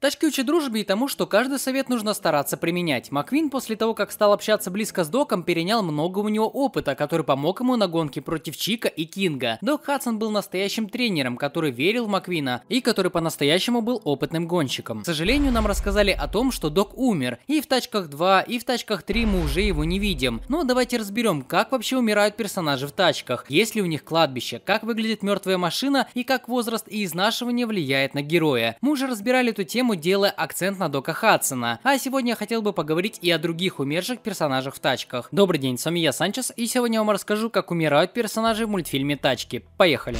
Тачки учат дружбе и тому, что каждый совет нужно стараться применять. Маквин после того, как стал общаться близко с Доком, перенял много у него опыта, который помог ему на гонке против Чика и Кинга. Док Хадсон был настоящим тренером, который верил в Маквина и который по-настоящему был опытным гонщиком. К сожалению, нам рассказали о том, что Док умер. И в тачках 2, и в тачках 3 мы уже его не видим. Но давайте разберем, как вообще умирают персонажи в тачках, есть ли у них кладбище, как выглядит мертвая машина и как возраст и изнашивание влияет на героя. Мы уже разбирали эту тему тему, делая акцент на Дока Хадсона. А сегодня я хотел бы поговорить и о других умерших персонажах в тачках. Добрый день, с вами я, Санчес, и сегодня я вам расскажу, как умирают персонажи в мультфильме «Тачки». Поехали!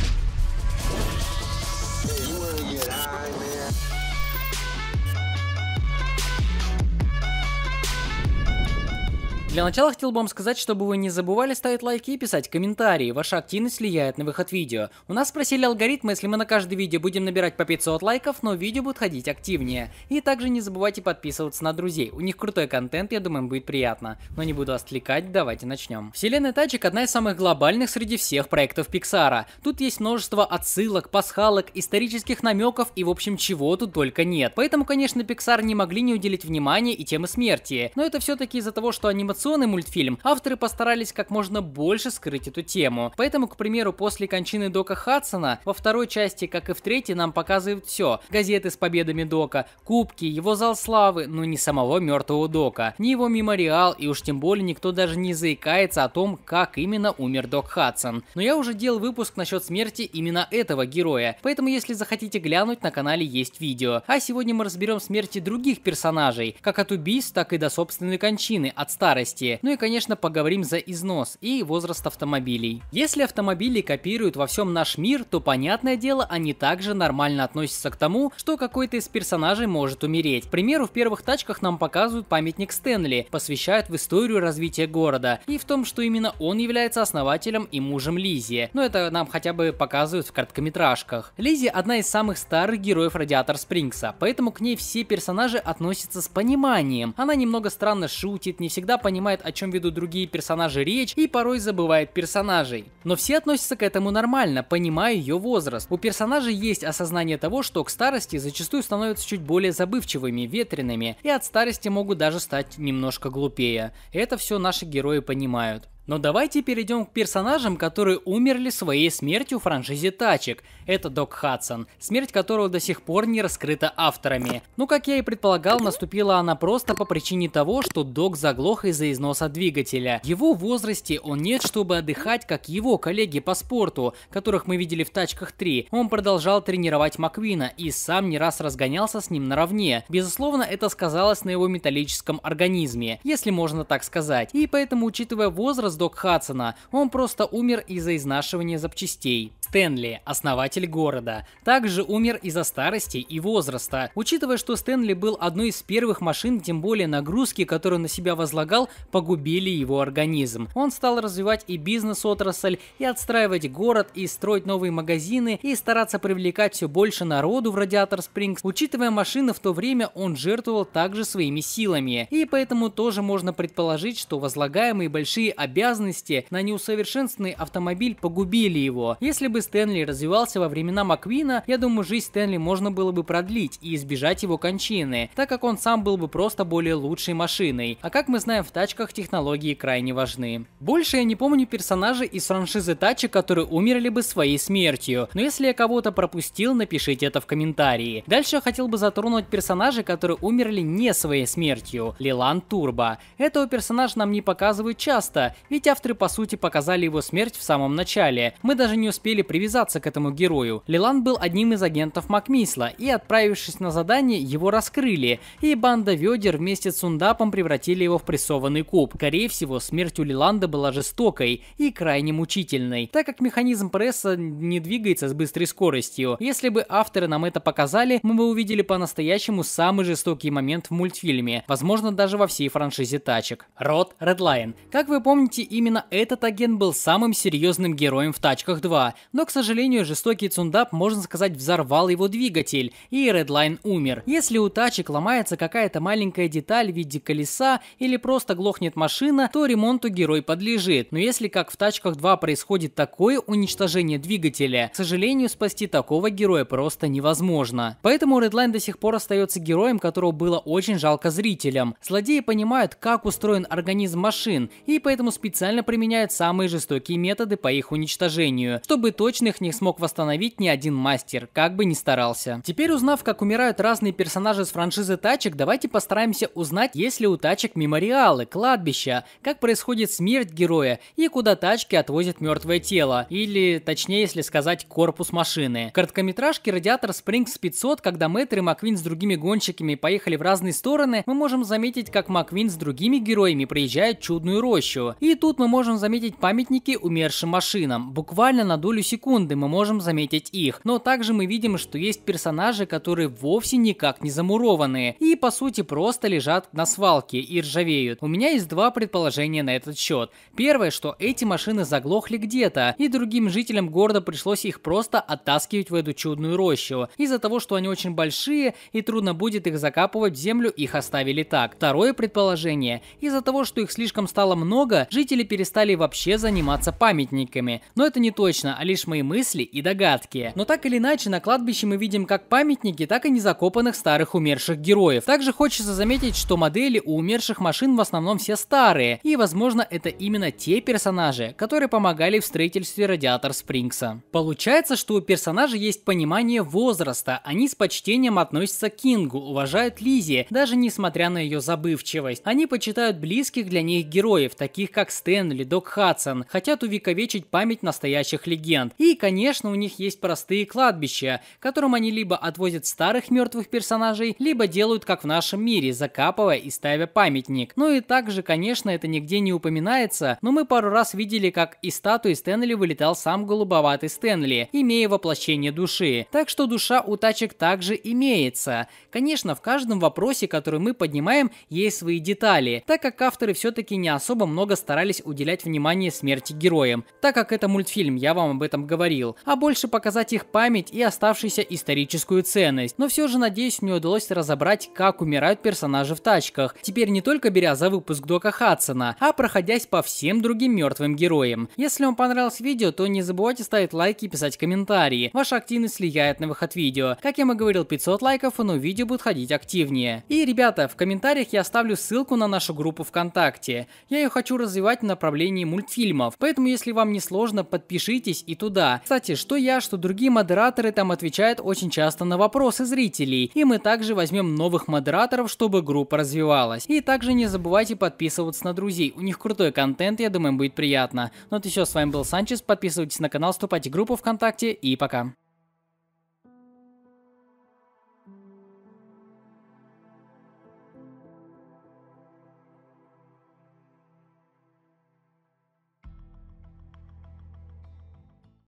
Для начала хотел бы вам сказать, чтобы вы не забывали ставить лайки и писать комментарии. Ваша активность влияет на выход видео. У нас спросили алгоритм, если мы на каждое видео будем набирать по 500 лайков, но видео будет ходить активнее. И также не забывайте подписываться на друзей. У них крутой контент, я думаю, им будет приятно. Но не буду отвлекать, давайте начнем. Вселенная тачек одна из самых глобальных среди всех проектов Pixar. Тут есть множество отсылок, пасхалок, исторических намеков и в общем чего тут только нет. Поэтому, конечно, Pixar не могли не уделить внимания и темы смерти. Но это все-таки из-за того, что анимационные анимационный мультфильм, авторы постарались как можно больше скрыть эту тему. Поэтому, к примеру, после кончины Дока Хадсона, во второй части, как и в третьей, нам показывают все. Газеты с победами Дока, кубки, его зал славы, но не самого мертвого Дока, ни его мемориал и уж тем более никто даже не заикается о том, как именно умер Док Хадсон. Но я уже делал выпуск насчет смерти именно этого героя, поэтому если захотите глянуть, на канале есть видео. А сегодня мы разберем смерти других персонажей, как от убийств, так и до собственной кончины, от старости жидкости. Ну и, конечно, поговорим за износ и возраст автомобилей. Если автомобили копируют во всем наш мир, то, понятное дело, они также нормально относятся к тому, что какой-то из персонажей может умереть. К примеру, в первых тачках нам показывают памятник Стэнли, посвящают в историю развития города, и в том, что именно он является основателем и мужем Лизи. Но ну, это нам хотя бы показывают в короткометражках. Лизи одна из самых старых героев Радиатор Спрингса, поэтому к ней все персонажи относятся с пониманием. Она немного странно шутит, не всегда понимает, понимает, о чем ведут другие персонажи речь и порой забывает персонажей. Но все относятся к этому нормально, понимая ее возраст. У персонажей есть осознание того, что к старости зачастую становятся чуть более забывчивыми, ветреными, и от старости могут даже стать немножко глупее. Это все наши герои понимают. Но давайте перейдем к персонажам, которые умерли своей смертью в франшизе тачек. Это Док Хадсон, смерть которого до сих пор не раскрыта авторами. Ну, как я и предполагал, наступила она просто по причине того, что Док заглох из-за износа двигателя. его возрасте он нет, чтобы отдыхать, как его коллеги по спорту, которых мы видели в тачках 3. Он продолжал тренировать Маквина и сам не раз разгонялся с ним наравне. Безусловно, это сказалось на его металлическом организме, если можно так сказать. И поэтому, учитывая возраст Док Хадсона, он просто умер из-за изнашивания запчастей. Стэнли, основатель города, также умер из-за старости и возраста. Учитывая, что Стэнли был одной из первых машин, тем более нагрузки, которую на себя возлагал, погубили его организм. Он стал развивать и бизнес-отрасль, и отстраивать город, и строить новые магазины, и стараться привлекать все больше народу в Радиатор Спрингс. Учитывая машины, в то время он жертвовал также своими силами. И поэтому тоже можно предположить, что возлагаемые большие обязанности обязанности на неусовершенствованный автомобиль погубили его. Если бы Стэнли развивался во времена Маквина, я думаю, жизнь Стэнли можно было бы продлить и избежать его кончины, так как он сам был бы просто более лучшей машиной. А как мы знаем, в тачках технологии крайне важны. Больше я не помню персонажей из франшизы тачек, которые умерли бы своей смертью. Но если я кого-то пропустил, напишите это в комментарии. Дальше я хотел бы затронуть персонажей, которые умерли не своей смертью. Лилан Турбо. Этого персонажа нам не показывают часто, ведь ведь авторы по сути показали его смерть в самом начале. Мы даже не успели привязаться к этому герою. Лилан был одним из агентов Макмисла, и отправившись на задание, его раскрыли, и банда ведер вместе с Сундапом превратили его в прессованный куб. Скорее всего, смерть у Лиланда была жестокой и крайне мучительной, так как механизм пресса не двигается с быстрой скоростью. Если бы авторы нам это показали, мы бы увидели по-настоящему самый жестокий момент в мультфильме, возможно даже во всей франшизе тачек. Рот Редлайн. Как вы помните, именно этот агент был самым серьезным героем в «Тачках 2», но, к сожалению, жестокий Цундап, можно сказать, взорвал его двигатель, и Redline умер. Если у тачек ломается какая-то маленькая деталь в виде колеса или просто глохнет машина, то ремонту герой подлежит. Но если, как в «Тачках 2», происходит такое уничтожение двигателя, к сожалению, спасти такого героя просто невозможно. Поэтому Redline до сих пор остается героем, которого было очень жалко зрителям. Злодеи понимают, как устроен организм машин, и поэтому специально специально применяют самые жестокие методы по их уничтожению, чтобы точно их не смог восстановить ни один мастер, как бы ни старался. Теперь узнав, как умирают разные персонажи с франшизы тачек, давайте постараемся узнать, есть ли у тачек мемориалы, кладбища, как происходит смерть героя и куда тачки отвозят мертвое тело, или, точнее, если сказать, корпус машины. В короткометражке «Радиатор Спрингс 500», когда Мэттер и Маквин с другими гонщиками поехали в разные стороны, мы можем заметить, как Маквин с другими героями проезжает чудную рощу. И тут мы можем заметить памятники умершим машинам. Буквально на долю секунды мы можем заметить их. Но также мы видим, что есть персонажи, которые вовсе никак не замурованные. И по сути просто лежат на свалке и ржавеют. У меня есть два предположения на этот счет. Первое, что эти машины заглохли где-то. И другим жителям города пришлось их просто оттаскивать в эту чудную рощу. Из-за того, что они очень большие и трудно будет их закапывать в землю, их оставили так. Второе предположение. Из-за того, что их слишком стало много, жители жители перестали вообще заниматься памятниками. Но это не точно, а лишь мои мысли и догадки. Но так или иначе, на кладбище мы видим как памятники, так и незакопанных старых умерших героев. Также хочется заметить, что модели у умерших машин в основном все старые, и возможно это именно те персонажи, которые помогали в строительстве радиатор Спрингса. Получается, что у персонажей есть понимание возраста, они с почтением относятся к Кингу, уважают Лизи, даже несмотря на ее забывчивость. Они почитают близких для них героев, таких как Стэнли, Док Хадсон хотят увековечить память настоящих легенд. И, конечно, у них есть простые кладбища, которым они либо отвозят старых мертвых персонажей, либо делают как в нашем мире, закапывая и ставя памятник. Ну и также, конечно, это нигде не упоминается, но мы пару раз видели, как из статуи Стэнли вылетал сам голубоватый Стэнли, имея воплощение души. Так что душа у тачек также имеется. Конечно, в каждом вопросе, который мы поднимаем, есть свои детали, так как авторы все-таки не особо много старались старались уделять внимание смерти героям, так как это мультфильм, я вам об этом говорил, а больше показать их память и оставшуюся историческую ценность. Но все же, надеюсь, мне удалось разобрать, как умирают персонажи в тачках. Теперь не только беря за выпуск Дока Хадсона, а проходясь по всем другим мертвым героям. Если вам понравилось видео, то не забывайте ставить лайки и писать комментарии. Ваша активность влияет на выход видео. Как я вам говорил, 500 лайков, но ну, видео будет ходить активнее. И, ребята, в комментариях я оставлю ссылку на нашу группу ВКонтакте. Я ее хочу развивать развивать в направлении мультфильмов. Поэтому, если вам не сложно, подпишитесь и туда. Кстати, что я, что другие модераторы там отвечают очень часто на вопросы зрителей. И мы также возьмем новых модераторов, чтобы группа развивалась. И также не забывайте подписываться на друзей. У них крутой контент, я думаю, им будет приятно. Ну вот и все, с вами был Санчес. Подписывайтесь на канал, вступайте в группу ВКонтакте и пока.